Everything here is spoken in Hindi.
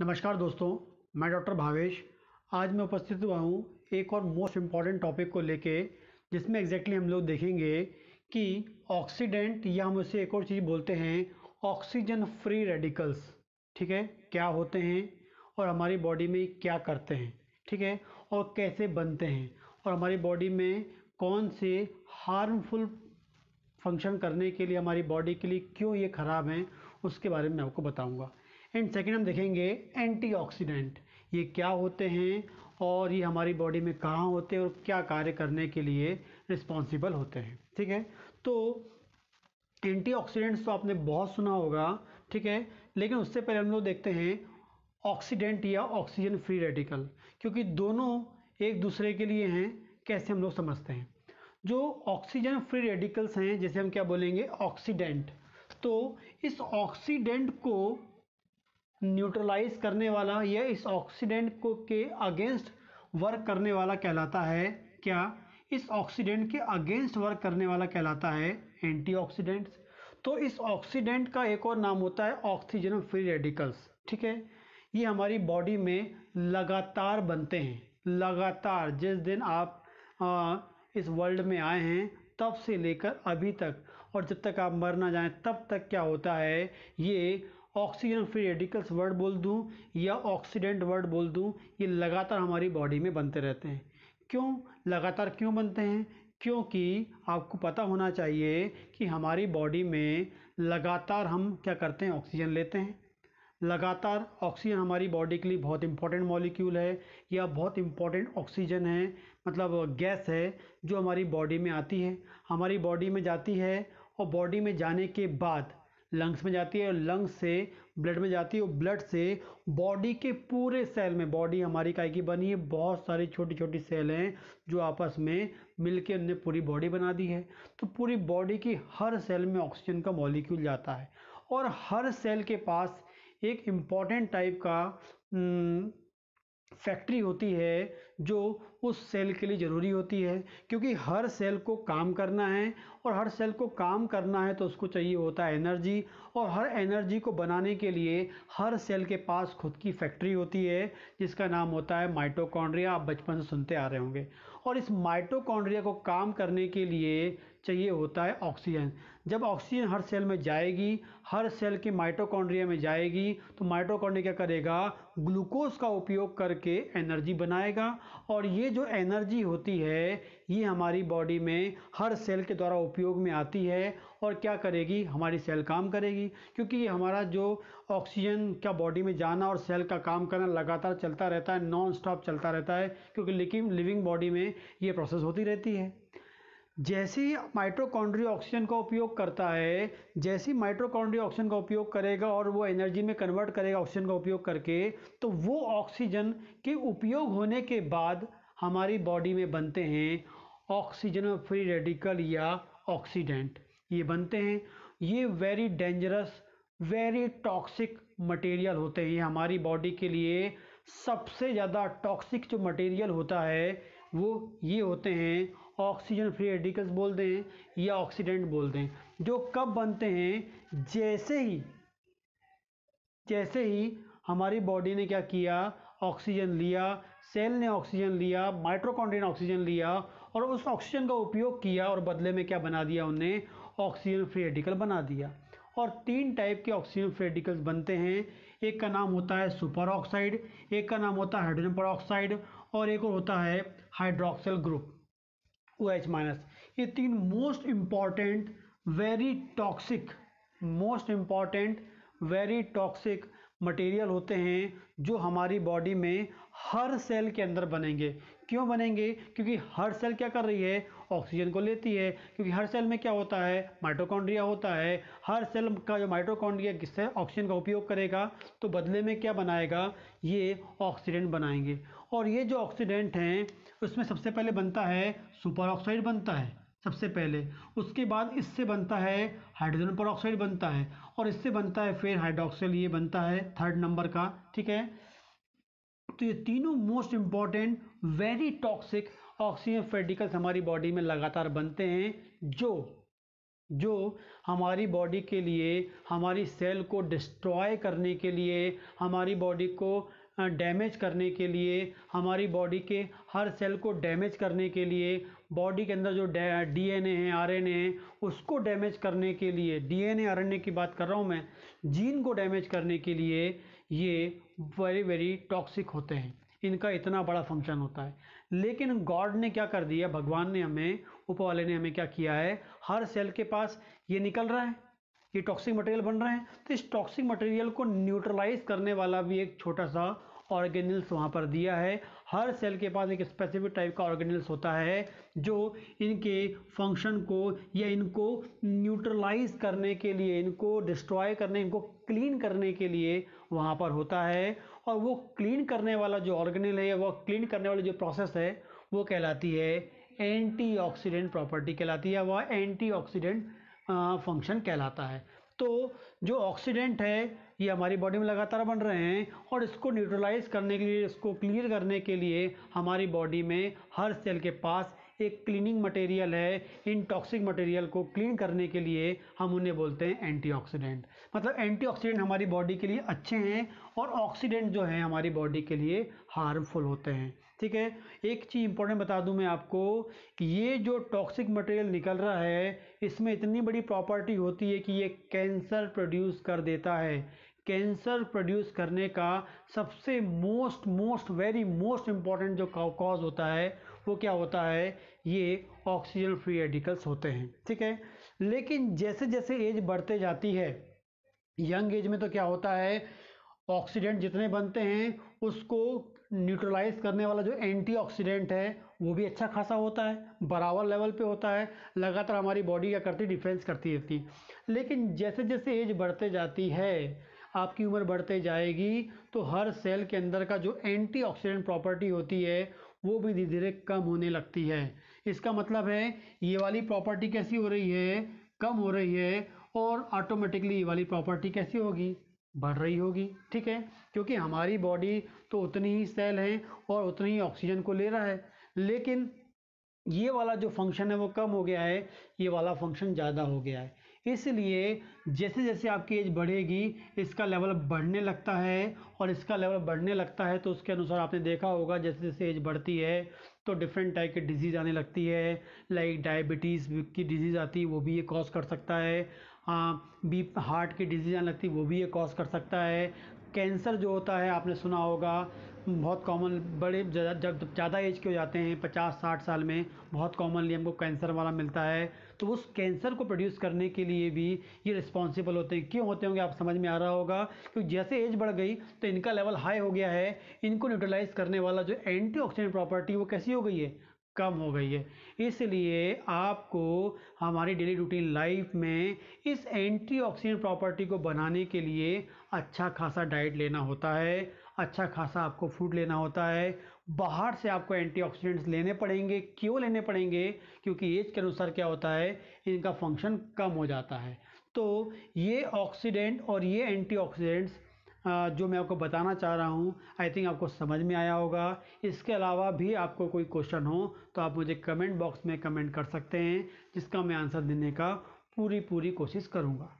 नमस्कार दोस्तों मैं डॉक्टर भावेश आज मैं उपस्थित हुआ हूँ एक और मोस्ट इम्पॉर्टेंट टॉपिक को लेके जिसमें एग्जैक्टली exactly हम लोग देखेंगे कि ऑक्सीडेंट या हम उसे एक और चीज़ बोलते हैं ऑक्सीजन फ्री रेडिकल्स ठीक है क्या होते हैं और हमारी बॉडी में क्या करते हैं ठीक है और कैसे बनते हैं और हमारी बॉडी में कौन से हार्मफुल फंक्शन करने के लिए हमारी बॉडी के लिए क्यों ये ख़राब हैं उसके बारे में मैं आपको बताऊँगा एंड सेकेंड हम देखेंगे एंटीऑक्सीडेंट ये क्या होते हैं और ये हमारी बॉडी में कहाँ होते हैं और क्या कार्य करने के लिए रिस्पॉन्सिबल होते हैं ठीक है तो एंटीऑक्सीडेंट्स तो आपने बहुत सुना होगा ठीक है लेकिन उससे पहले हम लोग देखते हैं ऑक्सीडेंट या ऑक्सीजन फ्री रेडिकल क्योंकि दोनों एक दूसरे के लिए हैं कैसे हम लोग समझते हैं जो ऑक्सीजन फ्री रेडिकल्स हैं जैसे हम क्या बोलेंगे ऑक्सीडेंट तो इस ऑक्सीडेंट को न्यूट्रलाइज करने वाला यह इस ऑक्सीडेंट को के अगेंस्ट वर्क करने वाला कहलाता है क्या इस ऑक्सीडेंट के अगेंस्ट वर्क करने वाला कहलाता है एंटीऑक्सीडेंट्स तो इस ऑक्सीडेंट का एक और नाम होता है ऑक्सीजन फ्री रेडिकल्स ठीक है ये हमारी बॉडी में लगातार बनते हैं लगातार जिस दिन आप आ, इस वर्ल्ड में आए हैं तब से लेकर अभी तक और जब तक आप मर ना जाएं तब तक क्या होता है ये ऑक्सीजन फ्री रेडिकल्स वर्ड बोल दूँ या ऑक्सीडेंट वर्ड बोल दूँ ये लगातार हमारी बॉडी में बनते रहते हैं क्यों लगातार क्यों बनते हैं क्योंकि आपको पता होना चाहिए कि हमारी बॉडी में लगातार हम क्या करते हैं ऑक्सीजन लेते हैं लगातार ऑक्सीजन हमारी बॉडी के लिए बहुत इंपॉर्टेंट मॉलिक्यूल है या बहुत इंपॉर्टेंट ऑक्सीजन है मतलब गैस है जो हमारी बॉडी में आती है हमारी बॉडी में जाती है और बॉडी में जाने के बाद लंग्स में जाती है और लंग्स से ब्लड में जाती है और ब्लड से बॉडी के पूरे सेल में बॉडी हमारी काय की बनी है बहुत सारी छोटी छोटी सेल हैं जो आपस में मिलके हमने पूरी बॉडी बना दी है तो पूरी बॉडी की हर सेल में ऑक्सीजन का मॉलिक्यूल जाता है और हर सेल के पास एक इम्पॉर्टेंट टाइप का हम्म, फैक्ट्री होती है जो उस सेल के लिए ज़रूरी होती है क्योंकि हर सेल को काम करना है और हर सेल को काम करना है तो उसको चाहिए होता है एनर्जी और हर एनर्जी को बनाने के लिए हर सेल के पास खुद की फैक्ट्री होती है जिसका नाम होता है माइटोकॉन्ड्रिया आप बचपन से सुनते आ रहे होंगे और इस माइटोकॉन्ड्रिया को काम करने के लिए चाहिए होता है ऑक्सीजन जब ऑक्सीजन हर सेल में जाएगी हर सेल के माइटोकॉन्ड्रिया में जाएगी तो माइटोकॉन्ड्रिया क्या करेगा ग्लूकोज का उपयोग करके एनर्जी बनाएगा और ये जो एनर्जी होती है ये हमारी बॉडी में हर सेल के द्वारा उपयोग में आती है और क्या करेगी हमारी सेल काम करेगी क्योंकि ये हमारा जो ऑक्सीजन का बॉडी में जाना और सेल का काम करना लगातार चलता रहता है नॉन स्टॉप चलता रहता है क्योंकि लेकिन लिविंग बॉडी में ये प्रोसेस होती रहती है जैसे ही माइट्रोकॉन्ड्री ऑक्सीजन का उपयोग करता है जैसे ही माइट्रोकॉन्ड्री ऑक्सीजन का उपयोग करेगा और वो एनर्जी में कन्वर्ट करेगा ऑक्सीजन का उपयोग करके तो वो ऑक्सीजन के उपयोग होने के बाद हमारी बॉडी में बनते हैं ऑक्सीजन फ्री रेडिकल या ऑक्सीडेंट ये बनते हैं ये very dangerous very toxic material होते हैं ये हमारी बॉडी के लिए सबसे ज़्यादा टॉक्सिक जो मटेरियल होता है वो ये होते हैं ऑक्सीजन फ्री रेडिकल्स बोलते हैं या ऑक्सीडेंट बोलते हैं जो कब बनते हैं जैसे ही जैसे ही हमारी बॉडी ने क्या किया ऑक्सीजन लिया सेल ने ऑक्सीजन लिया माइट्रोकॉन्ड्रिया ने ऑक्सीजन लिया और उस ऑक्सीजन का उपयोग किया और बदले में क्या बना दिया उन्हें ऑक्सीजन फ्री रेडिकल बना दिया और तीन टाइप के ऑक्सीजन फ्री रेडिकल्स बनते हैं एक का नाम होता है सुपर ऑक्साइड एक का नाम होता है हाइड्रोजन पर ऑक्साइड और एक और होता है hydroxyl group O H minus ये तीन most important very toxic most important very toxic material होते हैं जो हमारी बॉडी में हर सेल के अंदर बनेंगे क्यों बनेंगे क्योंकि हर सेल क्या कर रही है ऑक्सीजन को लेती है क्योंकि हर सेल में क्या होता है माइटोकॉन्ड्रिया होता है हर सेल का जो माइटोकॉन्ड्रिया किससे ऑक्सीजन का उपयोग करेगा तो बदले में क्या बनाएगा ये ऑक्सीडेंट बनाएंगे और ये जो ऑक्सीडेंट हैं उसमें सबसे पहले बनता है सुपर ऑक्साइड बनता है सबसे पहले उसके बाद इससे बनता है हाइड्रोजन पर ऑक्साइड बनता है और इससे बनता है फिर हाइड्रोक्साइड ये बनता है थर्ड नंबर का ठीक है तो ये तीनों most important very toxic oxygen फेटिकल्स हमारी बॉडी में लगातार बनते हैं जो जो हमारी बॉडी के लिए हमारी सेल को डिस्ट्रॉय करने के लिए हमारी बॉडी को डैमेज करने के लिए हमारी बॉडी के हर सेल को डैमेज करने के लिए बॉडी के अंदर जो डीएनए है आरएनए है उसको डैमेज करने के लिए डीएनए आरएनए की बात कर रहा हूँ मैं जीन को डैमेज करने के लिए ये वेरी वेरी टॉक्सिक होते हैं इनका इतना बड़ा फंक्शन होता है लेकिन गॉड ने क्या कर दिया भगवान ने हमें ऊपर वाले ने हमें क्या किया है हर सेल के पास ये निकल रहा है ये टॉक्सिक मटेरियल बन रहे हैं तो इस टॉक्सिक मटेरियल को न्यूट्रलाइज करने वाला भी एक छोटा सा ऑर्गेनल्स वहाँ पर दिया है हर सेल के पास एक स्पेसिफिक टाइप का ऑर्गेनल्स होता है जो इनके फंक्शन को या इनको न्यूट्रलाइज करने के लिए इनको डिस्ट्रॉय करने इनको क्लीन करने के लिए वहाँ पर होता है और वो क्लीन करने वाला जो ऑर्गेनल है वो क्लीन करने वाली जो प्रोसेस है वो कहलाती है एंटी प्रॉपर्टी कहलाती है वह एंटी फंक्शन कहलाता है तो जो ऑक्सीडेंट है ये हमारी बॉडी में लगातार बन रहे हैं और इसको न्यूट्रलाइज करने के लिए इसको क्लियर करने के लिए हमारी बॉडी में हर सेल के पास एक क्लीनिंग मटेरियल है इन टॉक्सिक मटेरियल को क्लीन करने के लिए हम उन्हें बोलते हैं एंटीऑक्सीडेंट मतलब एंटीऑक्सीडेंट हमारी बॉडी के लिए अच्छे हैं और ऑक्सीडेंट जो है हमारी बॉडी के लिए हार्मफुल होते हैं ठीक है एक चीज़ इंपॉर्टेंट बता दूं मैं आपको कि ये जो टॉक्सिक मटेरियल निकल रहा है इसमें इतनी बड़ी प्रॉपर्टी होती है कि ये कैंसर प्रोड्यूस कर देता है कैंसर प्रोड्यूस करने का सबसे most most very most important जो कॉज होता है वो क्या होता है ये ऑक्सीजन फ्री रेडिकल्स होते हैं ठीक है लेकिन जैसे जैसे एज बढ़ते जाती है यंग एज में तो क्या होता है ऑक्सीडेंट जितने बनते हैं उसको न्यूट्रलाइज करने वाला जो एंटीऑक्सीडेंट है वो भी अच्छा खासा होता है बराबर लेवल पे होता है लगातार हमारी बॉडी क्या करती डिफेंस करती रहती है लेकिन जैसे जैसे एज बढ़ते जाती है आपकी उम्र बढ़ते जाएगी तो हर सेल के अंदर का जो एंटीऑक्सीडेंट प्रॉपर्टी होती है वो भी धीरे धीरे कम होने लगती है इसका मतलब है ये वाली प्रॉपर्टी कैसी हो रही है कम हो रही है और ऑटोमेटिकली ये वाली प्रॉपर्टी कैसी होगी बढ़ रही होगी ठीक है क्योंकि हमारी बॉडी तो उतनी ही सेल है और उतनी ही ऑक्सीजन को ले रहा है लेकिन ये वाला जो फंक्शन है वो कम हो गया है ये वाला फंक्शन ज़्यादा हो गया है इसलिए जैसे जैसे आपकी एज बढ़ेगी इसका लेवल बढ़ने लगता है और इसका लेवल बढ़ने लगता है तो उसके अनुसार आपने देखा होगा जैसे जैसे एज बढ़ती है तो डिफरेंट टाइप की डिजीज़ आने लगती है लाइक डायबिटीज़ की डिजीज़ आती है वो भी ये कॉज कर सकता है बी हार्ट की डिजीज़ आने लगती है वो भी ये कॉज कर सकता है कैंसर जो होता है आपने सुना होगा बहुत कॉमन बड़े जब ज़्यादा एज के हो जाते हैं पचास साठ साल में बहुत कॉमनली हमको कैंसर वाला मिलता है तो उस कैंसर को प्रोड्यूस करने के लिए भी ये रिस्पॉन्सिबल होते हैं क्यों होते होंगे आप समझ में आ रहा होगा क्योंकि जैसे एज बढ़ गई तो इनका लेवल हाई हो गया है इनको न्यूट्रलाइज करने वाला जो एंटी प्रॉपर्टी वो कैसी हो गई है कम हो गई है इसलिए आपको हमारी डेली रूटीन लाइफ में इस एंटीऑक्सीडेंट प्रॉपर्टी को बनाने के लिए अच्छा खासा डाइट लेना होता है अच्छा खासा आपको फ्रूट लेना होता है बाहर से आपको एंटीऑक्सीडेंट्स लेने पड़ेंगे क्यों लेने पड़ेंगे क्योंकि एज के अनुसार क्या होता है इनका फंक्शन कम हो जाता है तो ये ऑक्सीडेंट और ये एंटीऑक्सीडेंट्स जो मैं आपको बताना चाह रहा हूँ आई थिंक आपको समझ में आया होगा इसके अलावा भी आपको कोई क्वेश्चन हो तो आप मुझे कमेंट बॉक्स में कमेंट कर सकते हैं जिसका मैं आंसर देने का पूरी पूरी कोशिश करूँगा